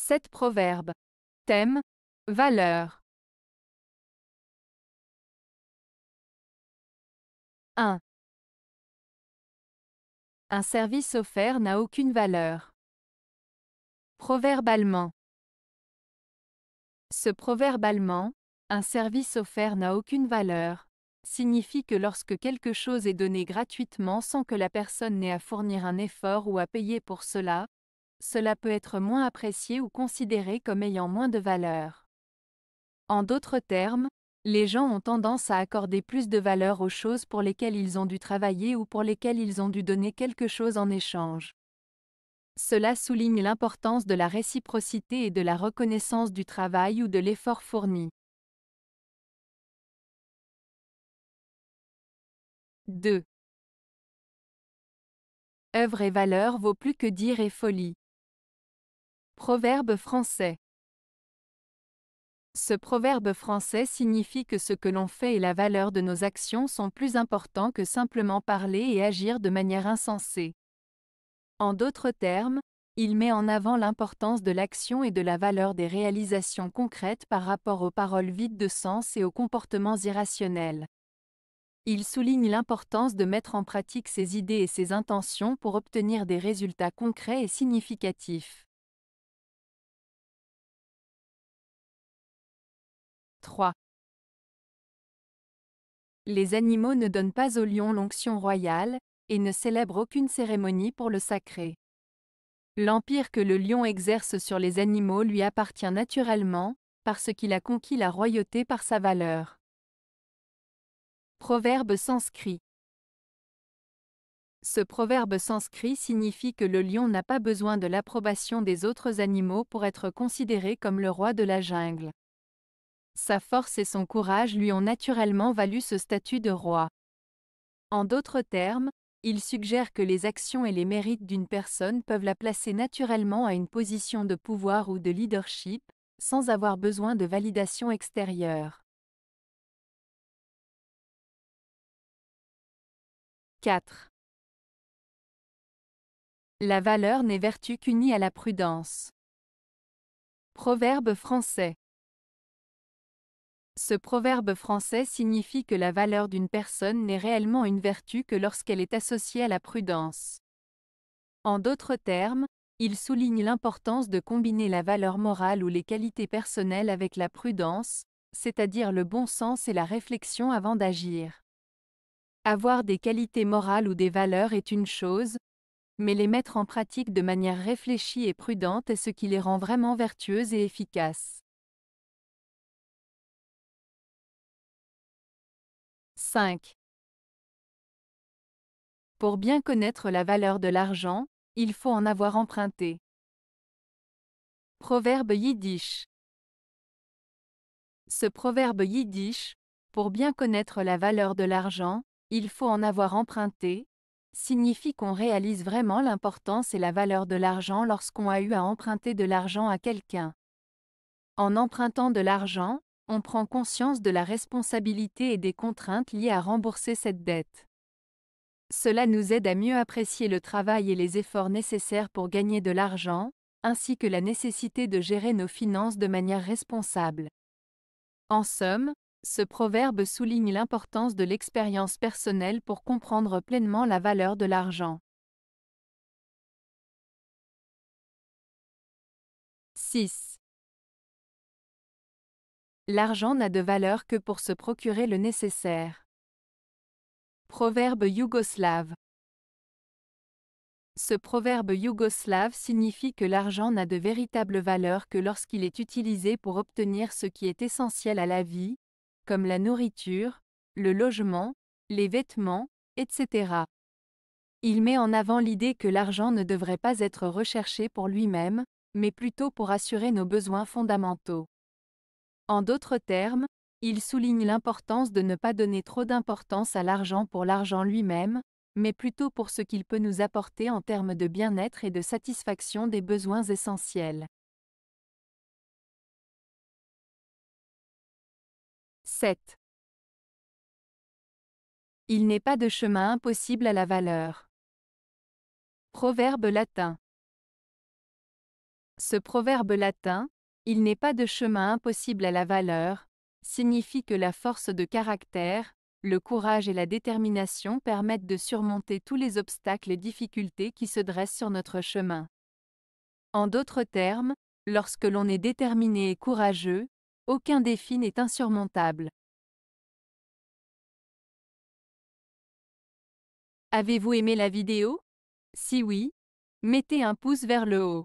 7 proverbes. Thème Valeur. 1. Un service offert n'a aucune valeur. Proverbe allemand. Ce proverbe allemand, un service offert n'a aucune valeur, signifie que lorsque quelque chose est donné gratuitement sans que la personne n'ait à fournir un effort ou à payer pour cela, cela peut être moins apprécié ou considéré comme ayant moins de valeur. En d'autres termes, les gens ont tendance à accorder plus de valeur aux choses pour lesquelles ils ont dû travailler ou pour lesquelles ils ont dû donner quelque chose en échange. Cela souligne l'importance de la réciprocité et de la reconnaissance du travail ou de l'effort fourni. 2. Œuvre et valeur vaut plus que dire et folie. Proverbe français. Ce proverbe français signifie que ce que l'on fait et la valeur de nos actions sont plus importants que simplement parler et agir de manière insensée. En d'autres termes, il met en avant l'importance de l'action et de la valeur des réalisations concrètes par rapport aux paroles vides de sens et aux comportements irrationnels. Il souligne l'importance de mettre en pratique ses idées et ses intentions pour obtenir des résultats concrets et significatifs. Les animaux ne donnent pas au lion l'onction royale, et ne célèbrent aucune cérémonie pour le sacré. L'empire que le lion exerce sur les animaux lui appartient naturellement, parce qu'il a conquis la royauté par sa valeur. Proverbe sanscrit Ce proverbe sanscrit signifie que le lion n'a pas besoin de l'approbation des autres animaux pour être considéré comme le roi de la jungle. Sa force et son courage lui ont naturellement valu ce statut de roi. En d'autres termes, il suggère que les actions et les mérites d'une personne peuvent la placer naturellement à une position de pouvoir ou de leadership, sans avoir besoin de validation extérieure. 4. La valeur n'est vertu qu'unie à la prudence. Proverbe français. Ce proverbe français signifie que la valeur d'une personne n'est réellement une vertu que lorsqu'elle est associée à la prudence. En d'autres termes, il souligne l'importance de combiner la valeur morale ou les qualités personnelles avec la prudence, c'est-à-dire le bon sens et la réflexion avant d'agir. Avoir des qualités morales ou des valeurs est une chose, mais les mettre en pratique de manière réfléchie et prudente est ce qui les rend vraiment vertueuses et efficaces. 5. Pour bien connaître la valeur de l'argent, il faut en avoir emprunté. Proverbe yiddish. Ce proverbe yiddish, pour bien connaître la valeur de l'argent, il faut en avoir emprunté, signifie qu'on réalise vraiment l'importance et la valeur de l'argent lorsqu'on a eu à emprunter de l'argent à quelqu'un. En empruntant de l'argent, on prend conscience de la responsabilité et des contraintes liées à rembourser cette dette. Cela nous aide à mieux apprécier le travail et les efforts nécessaires pour gagner de l'argent, ainsi que la nécessité de gérer nos finances de manière responsable. En somme, ce proverbe souligne l'importance de l'expérience personnelle pour comprendre pleinement la valeur de l'argent. 6. L'argent n'a de valeur que pour se procurer le nécessaire. Proverbe yougoslave. Ce proverbe yougoslave signifie que l'argent n'a de véritable valeur que lorsqu'il est utilisé pour obtenir ce qui est essentiel à la vie, comme la nourriture, le logement, les vêtements, etc. Il met en avant l'idée que l'argent ne devrait pas être recherché pour lui-même, mais plutôt pour assurer nos besoins fondamentaux. En d'autres termes, il souligne l'importance de ne pas donner trop d'importance à l'argent pour l'argent lui-même, mais plutôt pour ce qu'il peut nous apporter en termes de bien-être et de satisfaction des besoins essentiels. 7. Il n'est pas de chemin impossible à la valeur. Proverbe latin. Ce proverbe latin, il n'est pas de chemin impossible à la valeur, signifie que la force de caractère, le courage et la détermination permettent de surmonter tous les obstacles et difficultés qui se dressent sur notre chemin. En d'autres termes, lorsque l'on est déterminé et courageux, aucun défi n'est insurmontable. Avez-vous aimé la vidéo Si oui, mettez un pouce vers le haut.